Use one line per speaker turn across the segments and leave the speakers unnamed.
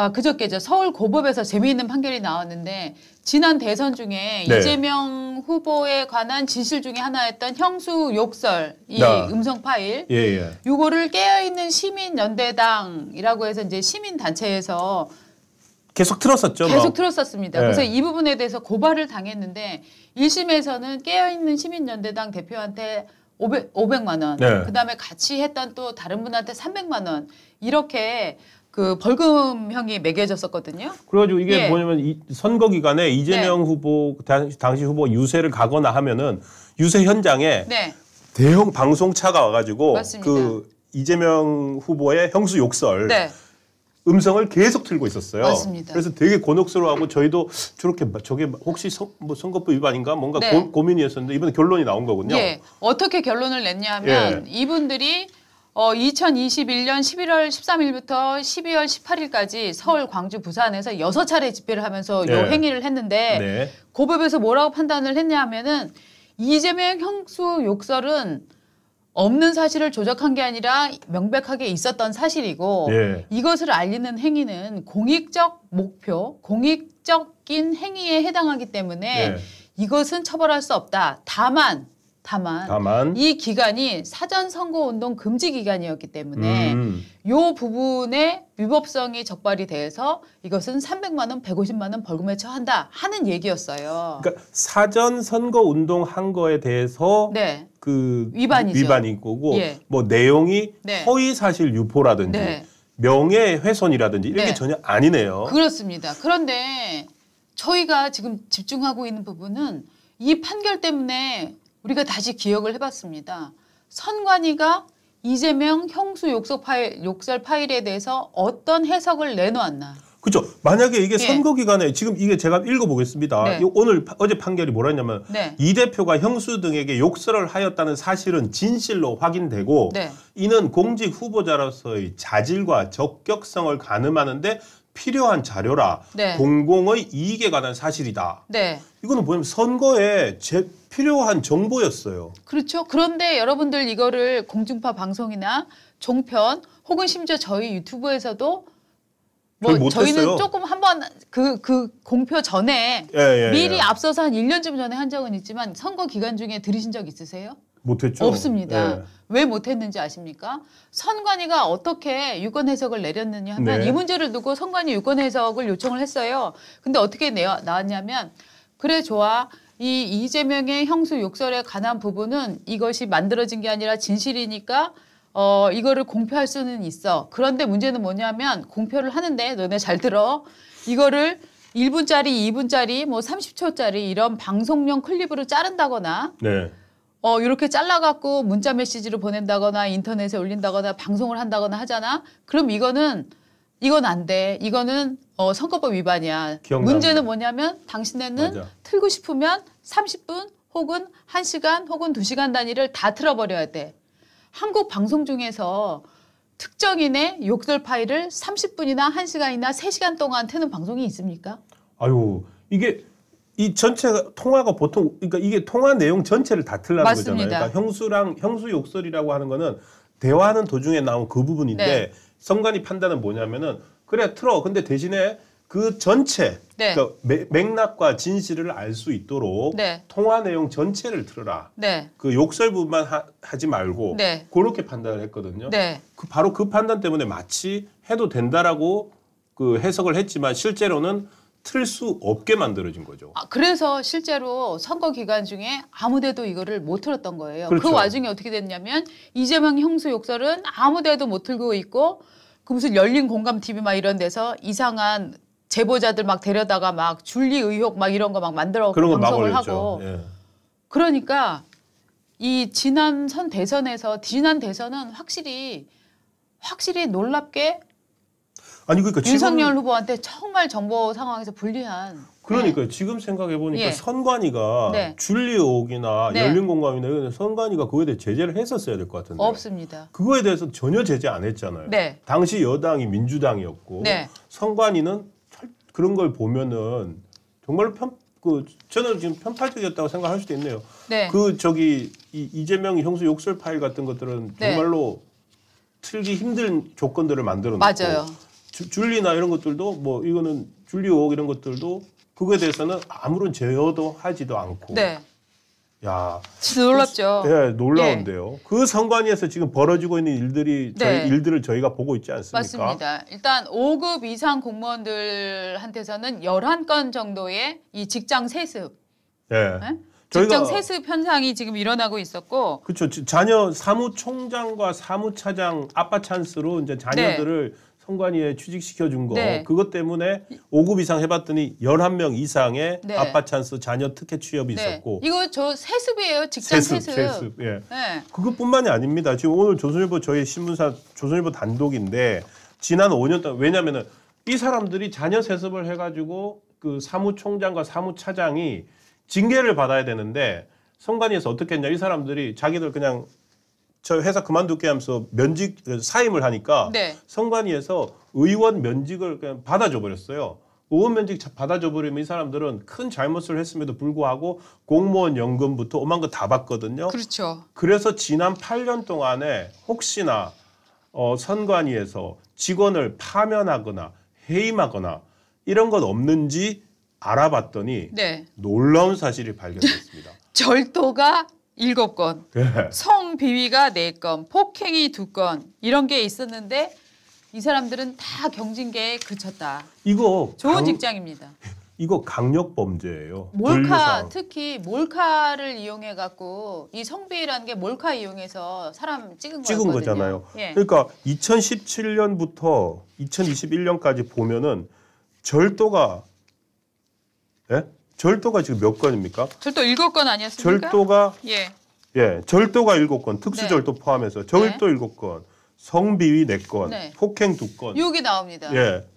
아, 그저께 이제 서울 고법에서 재미있는 판결이 나왔는데 지난 대선 중에 네. 이재명 후보에 관한 진실 중에 하나였던 형수 욕설 이 아. 음성 파일 예, 예. 요거를 깨어 있는 시민 연대당이라고 해서 이제 시민 단체에서
계속 틀었었죠. 뭐. 계속 막. 틀었었습니다. 예. 그래서 이
부분에 대해서 고발을 당했는데 1심에서는 깨어 있는 시민 연대당 대표한테 500, 500만 원, 네. 그다음에 같이 했던 또 다른 분한테 300만 원 이렇게 그 벌금형이 매겨졌었거든요.
그래가지고 이게 예. 뭐냐면 이 선거 기간에 이재명 네. 후보 당, 시 후보 유세를 가거나 하면은 유세 현장에 네. 대형 방송차가 와가지고 그 맞습니다. 그 이재명 후보의 형수 욕설. 네. 음성을 계속 틀고 있었어요. 맞습니다. 그래서 되게 곤혹스러워하고 저희도 저렇게 저게 혹시 서, 뭐 선거법 위반인가 뭔가 네. 고, 민이었었는데 이번에 결론이 나온 거군요. 예.
어떻게 결론을 냈냐면 예. 이분들이 어, 2021년 11월 13일부터 12월 18일까지 서울, 광주, 부산에서 여섯 차례 집회를 하면서 네. 요 행위를 했는데 네. 고법에서 그 뭐라고 판단을 했냐면은 이재명 형수 욕설은 없는 사실을 조작한 게 아니라 명백하게 있었던 사실이고 네. 이것을 알리는 행위는 공익적 목표, 공익적인 행위에 해당하기 때문에 예. 이것은 처벌할 수 없다. 다만 다만, 다만, 이 기간이 사전 선거 운동 금지 기간이었기 때문에 음. 요 부분에 위법성이 적발이 돼서 이것은 300만 원, 150만 원 벌금에 처한다 하는 얘기였어요.
그러니까 사전 선거 운동 한 거에 대해서 네. 그 위반이죠. 위반인 거고 예. 뭐 내용이 네. 허위 사실 유포라든지 네. 명예 훼손이라든지 이런 게 네. 전혀 아니네요.
그렇습니다. 그런데 저희가 지금 집중하고 있는 부분은 이 판결 때문에 우리가 다시 기억을 해봤습니다. 선관위가 이재명 형수 욕설, 파일, 욕설 파일에 대해서 어떤 해석을 내놓았나.
그렇죠. 만약에 이게 예. 선거 기간에 지금 이게 제가 읽어보겠습니다. 네. 오늘 어제 판결이 뭐라 했냐면 네. 이 대표가 형수 등에게 욕설을 하였다는 사실은 진실로 확인되고 네. 이는 공직 후보자로서의 자질과 적격성을 가늠하는데 필요한 자료라 네. 공공의 이익에 관한 사실이다. 네. 이거는 뭐냐면 선거에 제 필요한 정보였어요.
그렇죠. 그런데 여러분들 이거를 공중파 방송이나 종편 혹은 심지어 저희 유튜브에서도 뭐 저희는 했어요. 조금 한번 그그 그 공표 전에 예, 예, 미리 예. 앞서서 한 1년쯤 전에 한 적은 있지만 선거 기간 중에 들으신 적 있으세요?
못했죠. 없습니다. 예.
왜 못했는지 아십니까? 선관위가 어떻게 유권 해석을 내렸느냐 하면 네. 이 문제를 두고 선관위 유권 해석을 요청을 했어요. 근데 어떻게 내, 나왔냐면 그래 좋아. 이 이재명의 형수 욕설에 관한 부분은 이것이 만들어진 게 아니라 진실이니까 어 이거를 공표할 수는 있어. 그런데 문제는 뭐냐면 공표를 하는데 너네 잘 들어. 이거를 1분짜리, 2분짜리, 뭐 30초짜리 이런 방송용 클립으로 자른다거나 네. 어, 이렇게 잘라갖고 문자 메시지로 보낸다거나 인터넷에 올린다거나 방송을 한다거나 하잖아? 그럼 이거는, 이건 안 돼. 이거는, 어, 선거법 위반이야. 기억나네. 문제는 뭐냐면 당신네는 맞아. 틀고 싶으면 30분 혹은 1시간 혹은 2시간 단위를 다 틀어버려야 돼. 한국 방송 중에서 특정인의 욕설 파일을 30분이나 1시간이나 3시간 동안 트는 방송이 있습니까?
아유, 이게 이 전체 통화가 보통 그러니까 이게 통화 내용 전체를 다 틀라는 맞습니다. 거잖아요. 그러니까 형수랑 형수 욕설이라고 하는 거는 대화하는 도중에 나온 그 부분인데 네. 성관이 판단은 뭐냐면은 그래 틀어. 근데 대신에 그 전체 네. 그러니까 맥락과 진실을 알 수 있도록 네. 통화 내용 전체를 틀어라. 네. 그 욕설 부분만 하, 지 말고 네. 그렇게 판단을 했거든요. 네. 그 바로 그 판단 때문에 마치 해도 된다라고 그 해석을 했지만 실제로는 틀수 없게 만들어진 거죠. 아,
그래서 실제로 선거 기간 중에 아무데도 이거를 못 틀었던 거예요. 그 그렇죠. 그 와중에 어떻게 됐냐면 이재명 형수 욕설은 아무데도 못 틀고 있고 그 무슨 열린 공감 TV 막 이런 데서 이상한 제보자들 막 데려다가 막 줄리 의혹 막 이런 거 막 만들어 방송을 하고 예. 그러니까 이 지난 선 대선에서 지난 대선은 확실히 확실히 놀랍게
아니 그러니까 윤석열
후보한테 정말 정보 상황에서 불리한
그러니까 네. 지금 생각해 보니까 예. 선관위가 네. 줄리 의이나 네. 열린 공감이나 이런 선관위가 그거에 대해 제재를 했었어야 될 것 같은데
없습니다.
그거에 대해서 전혀 제재 안 했잖아요. 네. 당시 여당이 민주당이었고 네. 선관위는 그런 걸 보면은 정말로 편, 그 저는 지금 편파적이었다고 생각할 수도 있네요. 네. 그 저기 이, 이재명 형수 욕설 파일 같은 것들은 정말로 틀기 힘든 조건들을 만들어 놨고 맞아요. 줄리나 이런 것들도 뭐 이거는 줄리 오 이런 것들도 그거에 대해서는 아무런 제어도 하지도 않고. 네. 야. 진짜
놀랍죠. 예, 네, 놀라운데요.
예. 그 선관위에서 지금 벌어지고 있는 일들이 저희 네. 일들을 저희가 보고 있지 않습니까? 맞습니다.
일단 5급 이상 공무원들한테서는 11건 정도의 이 직장 세습.
예. 네? 직장 세습
현상이 지금 일어나고 있었고
그렇죠. 자녀 사무총장과 사무차장 아빠 찬스로 이제 자녀들을 네. 선관위에 취직시켜 준거 네. 그것 때문에 5급 이상 해봤더니 11명 이상의 네. 아빠 찬스 자녀 특혜 취업이 네. 있었고
이거 저 세습이에요 직장 세습 세습, 세습. 예. 네.
그것뿐만이 아닙니다 지금 오늘 조선일보 저희 신문사 조선일보 단독인데 지난 5년 동안 왜냐면은 이 사람들이 자녀 세습을 해가지고 그 사무총장과 사무차장이 징계를 받아야 되는데 선관위에서 어떻게 했냐 이 사람들이 자기들 그냥 저 회사 그만두게 하면서 면직 사임을 하니까 네. 선관위에서 의원 면직을 그냥 받아줘 버렸어요. 의원 면직 받아줘 버리면 이 사람들은 큰 잘못을 했음에도 불구하고 공무원 연금부터 오만 거다 받거든요. 그렇죠. 그래서 지난 8년 동안에 혹시나 어, 선관위에서 직원을 파면하거나 해임하거나 이런 건 없는지 알아봤더니 네. 놀라운 사실이 발견됐습니다. 절도가 일곱 건, 네. 예. 성비위가 네 건,
폭행이 두 건, 이런 게 있었는데 이 사람들은 다 경징계에 그쳤다.
이거 좋은 강,
직장입니다.
이거 강력 범죄예요. 몰카 물리상.
특히 몰카를 이용해 갖고 이 성비라는 위게 몰카 이용해서 사람 찍은, 찍은 거잖아요. 예. 그러니까
2017년부터 2021년까지 보면은 절도가 예? 절도가 지금 몇 건입니까?
절도 일곱 건 아니었습니까? 절도가 예.
예, 절도가 일곱 건 특수절도 네. 포함해서 절도 네. 일곱 건 성비위 네건 네. 폭행 두건 여기
나옵니다. 예.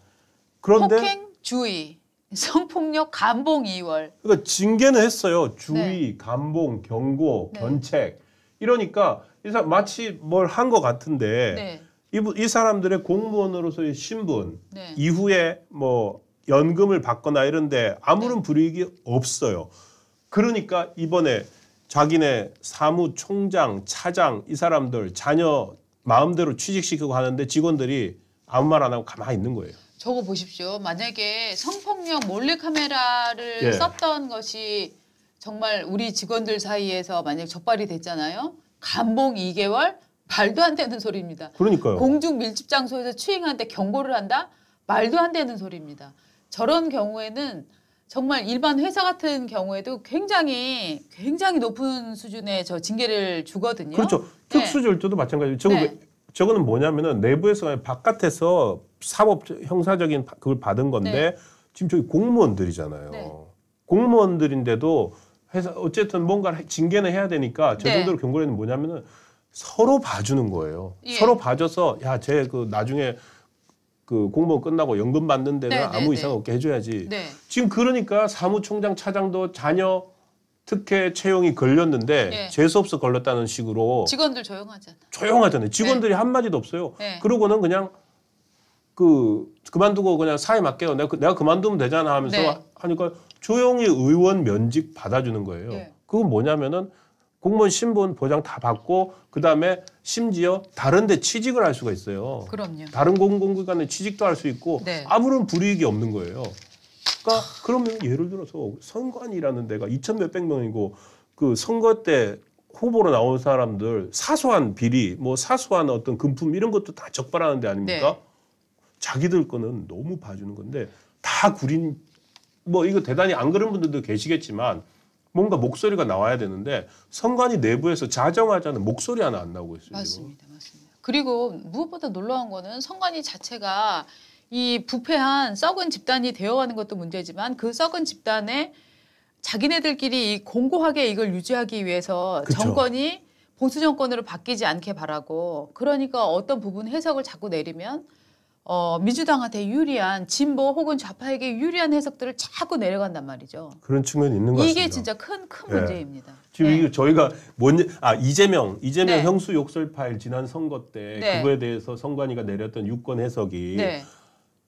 그런데 폭행
주의 성폭력 감봉 2월.
그러니까 징계는 했어요. 주의, 네. 감봉, 경고, 네. 견책. 이러니까 이 사람 마치 뭘 한 것 같은데 이, 이 사람들의 공무원으로서의 신분 이후에 뭐 연금을 받거나 이런데 아무런 네. 불이익이 없어요. 그러니까 이번에 자기네 사무총장, 차장 이 사람들 자녀 마음대로 취직시키고 하는데 직원들이 아무 말 안 하고 가만히 있는 거예요.
저거 보십시오. 만약에 성폭력 몰래카메라를 예. 썼던 것이 정말 우리 직원들 사이에서 만약 적발이 됐잖아요. 감봉 2개월 말도 안 되는 소리입니다. 그러니까요. 공중 밀집 장소에서 추행한데 경고를 한다? 말도 안 되는 소리입니다. 저런 경우에는 정말 일반 회사 같은 경우에도 굉장히 굉장히 높은 수준의 저 징계를 주거든요. 그렇죠.
특수절도도 네. 마찬가지로 저거 네. 저거는 뭐냐면은 내부에서 바깥에서 사법 형사적인 그걸 받은 건데 네. 지금 저기 공무원들이잖아요. 네. 공무원들인데도 회사 어쨌든 뭔가 징계는 해야 되니까 저 네. 정도로 경고를 는 뭐냐면은 서로 봐주는 거예요. 예. 서로 봐줘서 야 제 그 나중에 그 공무원 끝나고 연금 받는 데는 네, 아무 네, 이상 네. 없게 해줘야지. 네. 지금 그러니까 사무총장 차장도 자녀 특혜 채용이 걸렸는데 예. 재수 없어 걸렸다는 식으로
직원들 조용하잖아.
조용하잖아요. 직원들이 네. 한 마디도 없어요. 네. 그러고는 그냥 그 그만두고 그냥 사회 맡겨요. 내가, 그, 내가 그만두면 되잖아 하면서 하니까 조용히 의원 면직 받아주는 거예요. 예. 그건 뭐냐면은 공무원 신분 보장 다 받고 그다음에 심지어 다른 데 취직을 할 수가 있어요.
그럼요. 다른
공공기관에 취직도 할 수 있고 네. 아무런 불이익이 없는 거예요. 그러니까 그러면 예를 들어서 선관이라는 데가 2천 몇백 명이고 그 선거 때 후보로 나온 사람들 사소한 비리, 뭐 사소한 어떤 금품 이런 것도 다 적발하는 데 아닙니까? 네. 자기들 거는 너무 봐주는 건데 다 구린 뭐 이거 대단히 안 그런 분들도 계시겠지만 뭔가 목소리가 나와야 되는데 선관위 내부에서 자정하자는 목소리 하나 안 나오고 있어요.
맞습니다, 맞습니다. 그리고 무엇보다 놀라운 거는 선관위 자체가 이 부패한 썩은 집단이 되어가는 것도 문제지만 그 썩은 집단에 자기네들끼리 공고하게 이걸 유지하기 위해서 그쵸. 정권이 보수 정권으로 바뀌지 않게 바라고 그러니까 어떤 부분 해석을 자꾸 내리면 어, 민주당한테 유리한 진보 혹은 좌파에게 유리한 해석들을 자꾸 내려간단 말이죠.
그런 측면이 있는 것 같습니다. 이게
진짜 큰큰 예. 문제입니다. 네. 지금 네.
저희가 뭔아 이재명 이재명 네. 형수 욕설 파일 지난 선거 때 네. 그거에 대해서 선관위가 내렸던 유권 해석이 네.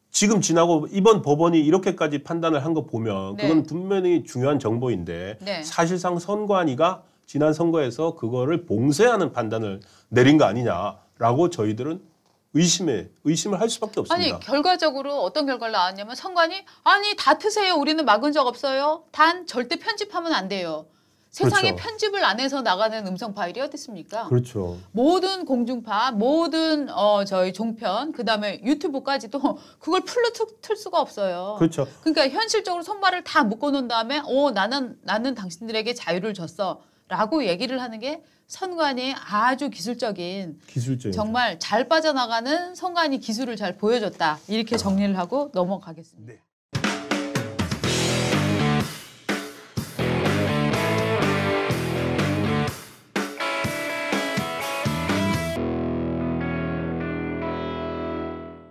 지금 지나고 이번 법원이 이렇게까지 판단을 한 거 보면 네. 그건 분명히 중요한 정보인데 사실상 선관위가 지난 선거에서 그거를 봉쇄하는 판단을 내린 거 아니냐라고 저희들은 의심해 의심을 할 수밖에 없습니다. 아니
결과적으로 어떤 결과를 나왔냐면 선관이 아니 다 트세요. 우리는 막은 적 없어요. 단 절대 편집하면 안 돼요. 세상에 그렇죠. 편집을 안 해서 나가는 음성 파일이 어땠습니까 그렇죠. 모든 공중파, 모든 어 저희 종편, 그다음에 유튜브까지도 그걸 풀로 틀, 틀 수가 없어요. 그렇죠. 그러니까 현실적으로 손발을 다 묶어 놓은 다음에 어 나는 나는 당신들에게 자유를 줬어. 라고 얘기를 하는 게 선관이 아주 기술적인, 기술적인 정말 잘 빠져나가는 선관이 기술을 잘 보여줬다 이렇게 정리를 하고 넘어가겠습니다. 네.